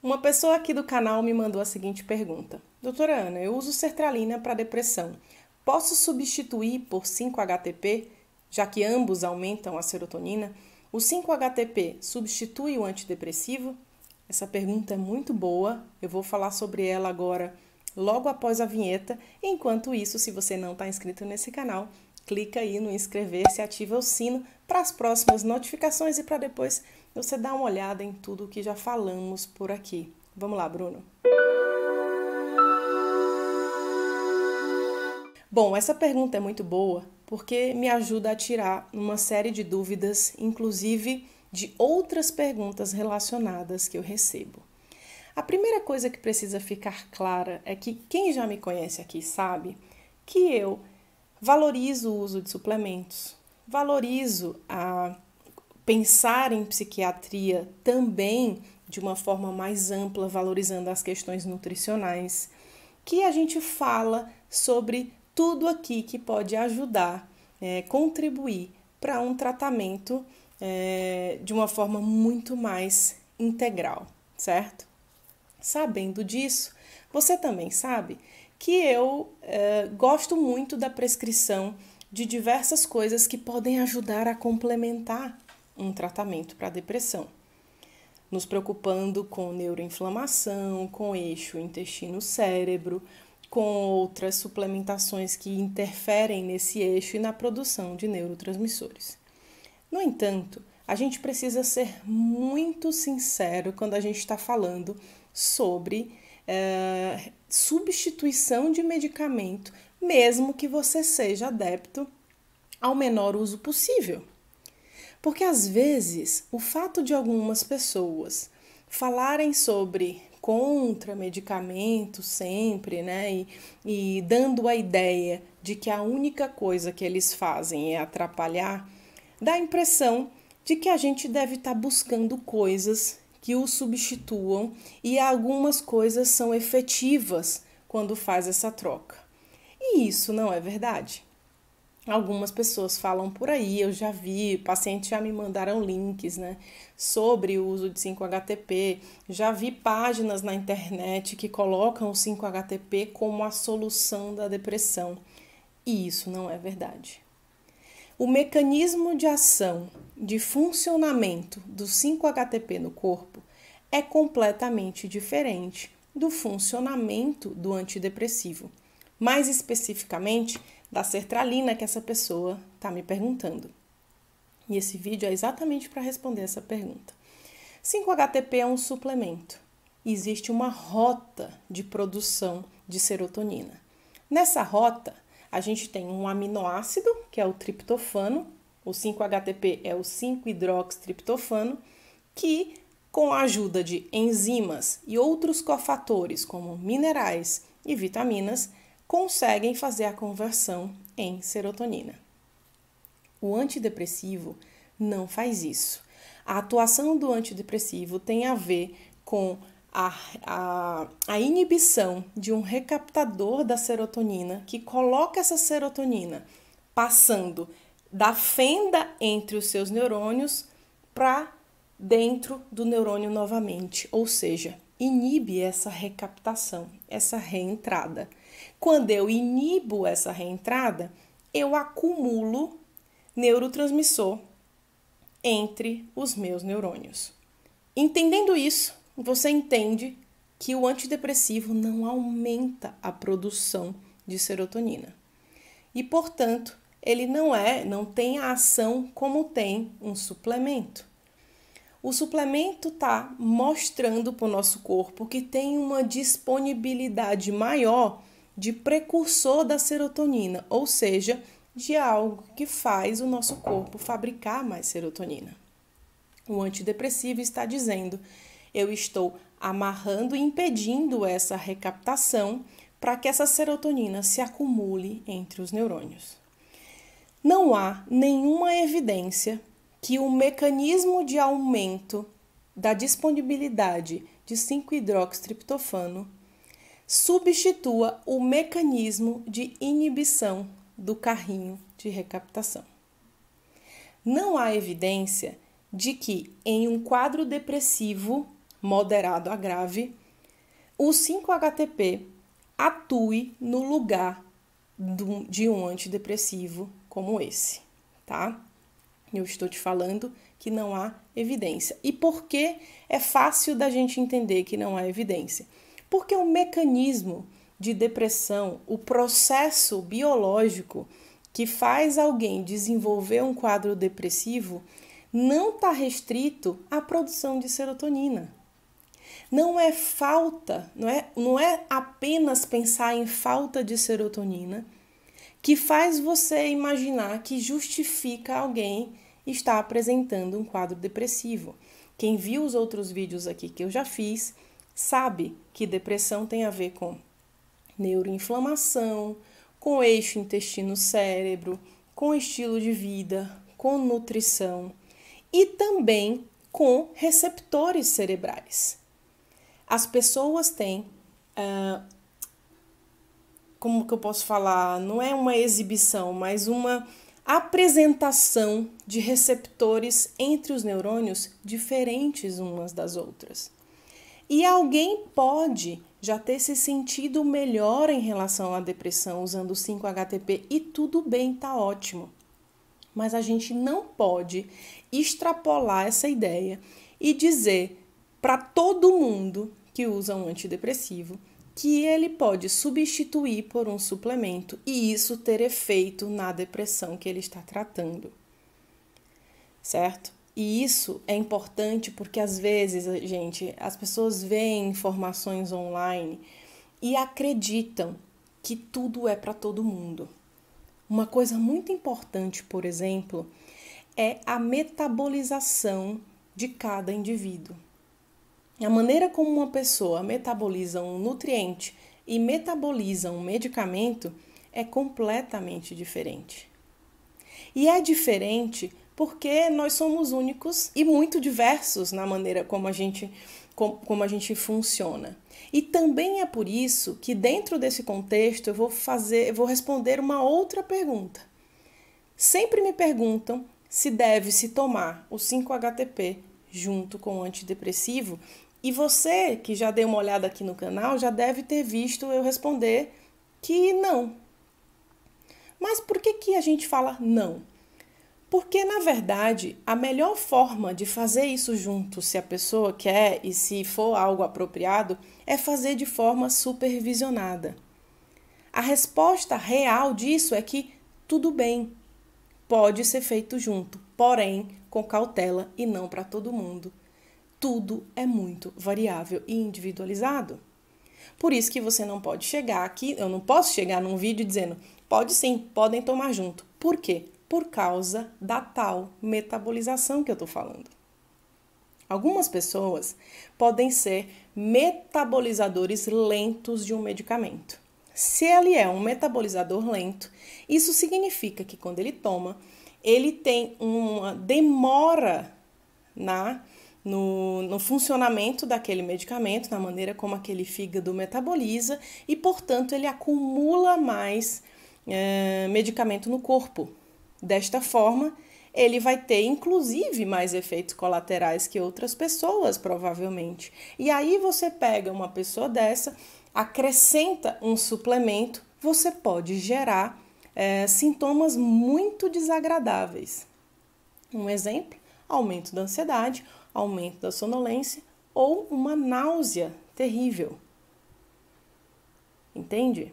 Uma pessoa aqui do canal me mandou a seguinte pergunta: Doutora Ana, eu uso sertralina para depressão. Posso substituir por 5-HTP, já que ambos aumentam a serotonina? O 5-HTP substitui o antidepressivo? Essa pergunta é muito boa, eu vou falar sobre ela agora logo após a vinheta. Enquanto isso, se você não está inscrito nesse canal, clica aí no inscrever-se, ativa o sino para as próximas notificações e para depois você dar uma olhada em tudo o que já falamos por aqui. Vamos lá, Bruno. Bom, essa pergunta é muito boa porque me ajuda a tirar uma série de dúvidas, inclusive de outras perguntas relacionadas que eu recebo. A primeira coisa que precisa ficar clara é que quem já me conhece aqui sabe que eu Valorizo o uso de suplementos, valorizo a pensar em psiquiatria também de uma forma mais ampla, valorizando as questões nutricionais, que a gente fala sobre tudo aqui que pode ajudar, é, contribuir para um tratamento é, de uma forma muito mais integral, certo? Sabendo disso, você também sabe que eu eh, gosto muito da prescrição de diversas coisas que podem ajudar a complementar um tratamento para depressão. Nos preocupando com neuroinflamação, com eixo intestino-cérebro, com outras suplementações que interferem nesse eixo e na produção de neurotransmissores. No entanto, a gente precisa ser muito sincero quando a gente está falando sobre eh, substituição de medicamento, mesmo que você seja adepto ao menor uso possível. Porque às vezes o fato de algumas pessoas falarem sobre contra medicamento sempre, né? E, e, dando a ideia de que a única coisa que eles fazem é atrapalhar, dá a impressão de que a gente deve estar tá buscando coisas que o substituam e algumas coisas são efetivas quando faz essa troca. E isso não é verdade. Algumas pessoas falam por aí, eu já vi, pacientes já me mandaram links, né, sobre o uso de 5-HTP. Já vi páginas na internet que colocam o 5-HTP como a solução da depressão. E isso não é verdade. O mecanismo de ação de funcionamento do 5-HTP no corpo é completamente diferente do funcionamento do antidepressivo, mais especificamente da sertralina que essa pessoa está me perguntando. E esse vídeo é exatamente para responder essa pergunta. 5-HTP é um suplemento. Existe uma rota de produção de serotonina. Nessa rota, a gente tem um aminoácido, que é o triptofano, o 5-HTP é o 5-hidroxitriptofano, que com a ajuda de enzimas e outros cofatores como minerais e vitaminas, conseguem fazer a conversão em serotonina. O antidepressivo não faz isso. A atuação do antidepressivo tem a ver com a, a, a inibição de um recaptador da serotonina que coloca essa serotonina passando da fenda entre os seus neurônios para dentro do neurônio novamente, ou seja, inibe essa recaptação, essa reentrada. Quando eu inibo essa reentrada, eu acumulo neurotransmissor entre os meus neurônios. Entendendo isso, você entende que o antidepressivo não aumenta a produção de serotonina. E, portanto, ele não é, não tem a ação como tem um suplemento. O suplemento está mostrando para o nosso corpo que tem uma disponibilidade maior de precursor da serotonina, ou seja, de algo que faz o nosso corpo fabricar mais serotonina. O antidepressivo está dizendo eu estou amarrando e impedindo essa recaptação para que essa serotonina se acumule entre os neurônios. Não há nenhuma evidência que o mecanismo de aumento da disponibilidade de 5-hidroxitriptofano substitua o mecanismo de inibição do carrinho de recaptação. Não há evidência de que, em um quadro depressivo, moderado a grave, o 5-HTP atue no lugar de um antidepressivo como esse, tá? Eu estou te falando que não há evidência. E por que é fácil da gente entender que não há evidência? Porque o mecanismo de depressão, o processo biológico que faz alguém desenvolver um quadro depressivo, não está restrito à produção de serotonina. Não é falta, não é, não é apenas pensar em falta de serotonina que faz você imaginar que justifica alguém estar apresentando um quadro depressivo. Quem viu os outros vídeos aqui que eu já fiz sabe que depressão tem a ver com neuroinflamação, com eixo intestino-cérebro, com estilo de vida, com nutrição e também com receptores cerebrais. As pessoas têm. Uh, como que eu posso falar? Não é uma exibição, mas uma apresentação de receptores entre os neurônios diferentes umas das outras. E alguém pode já ter se sentido melhor em relação à depressão usando 5-HTP e tudo bem, tá ótimo. Mas a gente não pode extrapolar essa ideia e dizer para todo mundo que usa um antidepressivo, que ele pode substituir por um suplemento e isso ter efeito na depressão que ele está tratando. Certo? E isso é importante porque às vezes, gente, as pessoas veem informações online e acreditam que tudo é para todo mundo. Uma coisa muito importante, por exemplo, é a metabolização de cada indivíduo. A maneira como uma pessoa metaboliza um nutriente e metaboliza um medicamento é completamente diferente. E é diferente porque nós somos únicos e muito diversos na maneira como a gente como, a gente funciona. E também é por isso que dentro desse contexto eu vou fazer, eu vou responder uma outra pergunta. Sempre me perguntam se deve se tomar o 5-HTP junto com o antidepressivo e você que já deu uma olhada aqui no canal já deve ter visto eu responder que não. Mas por que, que a gente fala não? Porque, na verdade, a melhor forma de fazer isso junto, se a pessoa quer e se for algo apropriado, é fazer de forma supervisionada. A resposta real disso é que tudo bem, pode ser feito junto, porém com cautela e não para todo mundo tudo é muito variável e individualizado. Por isso que você não pode chegar aqui, eu não posso chegar num vídeo dizendo, pode sim, podem tomar junto. Por quê? Por causa da tal metabolização que eu estou falando. Algumas pessoas podem ser metabolizadores lentos de um medicamento. Se ele é um metabolizador lento, isso significa que quando ele toma, ele tem uma demora na no, no funcionamento daquele medicamento, na maneira como aquele fígado metaboliza e, portanto, ele acumula mais é, medicamento no corpo. Desta forma, ele vai ter inclusive mais efeitos colaterais que outras pessoas, provavelmente. E aí você pega uma pessoa dessa, acrescenta um suplemento, você pode gerar é, sintomas muito desagradáveis. Um exemplo: aumento da ansiedade aumento da sonolência ou uma náusea terrível. Entende?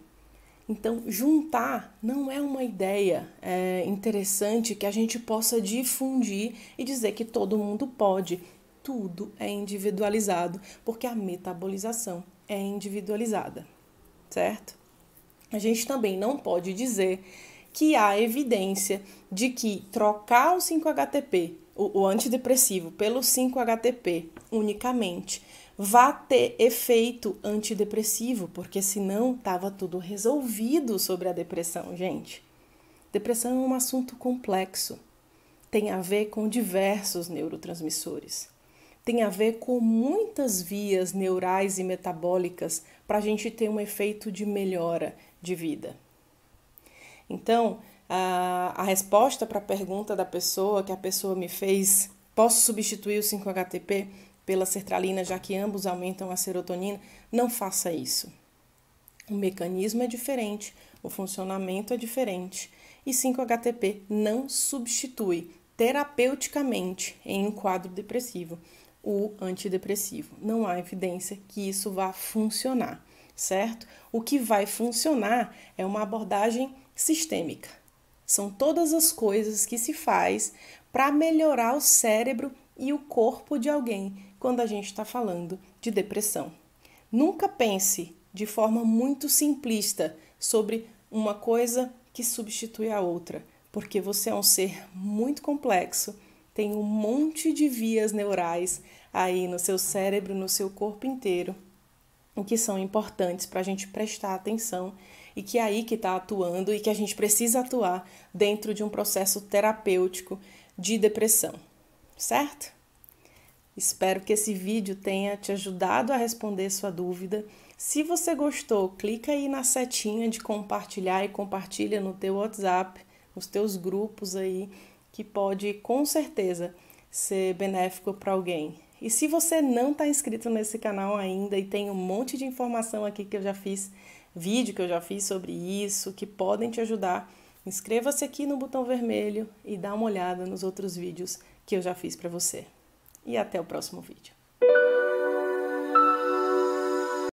Então, juntar não é uma ideia é, interessante que a gente possa difundir e dizer que todo mundo pode. Tudo é individualizado, porque a metabolização é individualizada, certo? A gente também não pode dizer que há evidência de que trocar o 5-HTP, o, o antidepressivo, pelo 5-HTP unicamente, vá ter efeito antidepressivo, porque senão estava tudo resolvido sobre a depressão, gente. Depressão é um assunto complexo. Tem a ver com diversos neurotransmissores. Tem a ver com muitas vias neurais e metabólicas para a gente ter um efeito de melhora de vida. Então, a, a resposta para a pergunta da pessoa que a pessoa me fez, posso substituir o 5-HTP pela sertralina, já que ambos aumentam a serotonina? Não faça isso. O mecanismo é diferente, o funcionamento é diferente. E 5-HTP não substitui terapeuticamente em um quadro depressivo o antidepressivo. Não há evidência que isso vá funcionar, certo? O que vai funcionar é uma abordagem sistêmica. São todas as coisas que se faz para melhorar o cérebro e o corpo de alguém quando a gente está falando de depressão. Nunca pense de forma muito simplista sobre uma coisa que substitui a outra, porque você é um ser muito complexo, tem um monte de vias neurais aí no seu cérebro, no seu corpo inteiro o que são importantes para a gente prestar atenção e que é aí que está atuando e que a gente precisa atuar dentro de um processo terapêutico de depressão, certo? Espero que esse vídeo tenha te ajudado a responder sua dúvida. Se você gostou, clica aí na setinha de compartilhar e compartilha no teu WhatsApp, nos teus grupos aí, que pode com certeza ser benéfico para alguém. E se você não está inscrito nesse canal ainda e tem um monte de informação aqui que eu já fiz, vídeo que eu já fiz sobre isso, que podem te ajudar, inscreva-se aqui no botão vermelho e dá uma olhada nos outros vídeos que eu já fiz para você. E até o próximo vídeo.